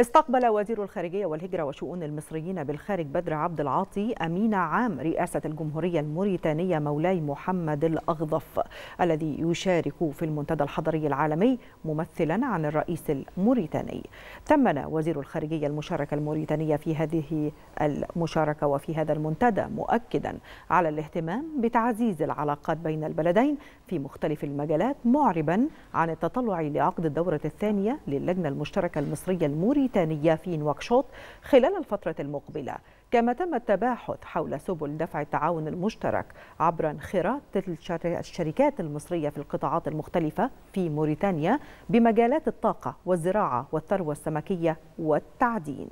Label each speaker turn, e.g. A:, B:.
A: استقبل وزير الخارجية والهجرة وشؤون المصريين بالخارج بدر عبد العاطي أمين عام رئاسة الجمهورية الموريتانية مولاي محمد الأغضف الذي يشارك في المنتدى الحضري العالمي ممثلا عن الرئيس الموريتاني ثمن وزير الخارجية المشاركة الموريتانية في هذه المشاركة وفي هذا المنتدى مؤكدا على الاهتمام بتعزيز العلاقات بين البلدين في مختلف المجالات معربا عن التطلع لعقد الدورة الثانية للجنة المشتركة المصرية الموريتانية البريطانية في نواكشوط خلال الفترة المقبلة كما تم التباحث حول سبل دفع التعاون المشترك عبر انخراط الشركات المصرية في القطاعات المختلفة في موريتانيا بمجالات الطاقة والزراعة والثروة السمكية والتعدين